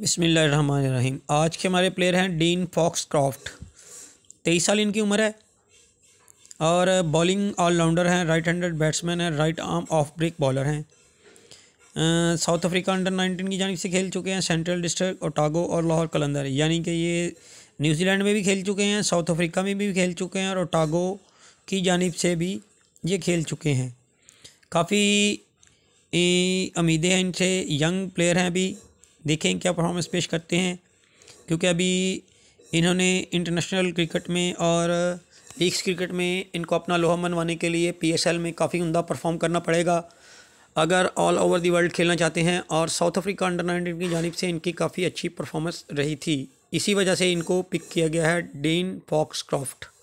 बिसमीम आज के हमारे प्लेयर हैं डीन फॉक्स क्राफ्ट तेईस साल इनकी उम्र है और बॉलिंग ऑलराउंडर हैं राइट हैंडेड बैट्समैन हैं right arm off break bowler हैं साउथ अफ्रीका अंडर नाइनटीन की जानब से खेल चुके हैं सेंट्रल डिस्ट्रिक्ट ओटागो और लाहौर कलंदर यानी कि ये न्यूजीलैंड में भी खेल चुके हैं साउथ अफ्रीका में भी खेल चुके हैं और ओटागो की जानब से भी ये खेल चुके हैं काफ़ी उम्मीदें हैं इनसे यंग प्लेयर हैं अभी देखें क्या परफॉर्मेंस पेश करते हैं क्योंकि अभी इन्होंने इंटरनेशनल क्रिकेट में और लीग्स क्रिकेट में इनको अपना लोहा मनवाने के लिए पीएसएल में काफ़ी उमदा परफॉर्म करना पड़ेगा अगर ऑल ओवर दी वर्ल्ड खेलना चाहते हैं और साउथ अफ्रीका अंडर नाइनटीन की जानब से इनकी काफ़ी अच्छी परफॉर्मेंस रही थी इसी वजह से इनको पिक किया गया है डेन क्रॉफ्ट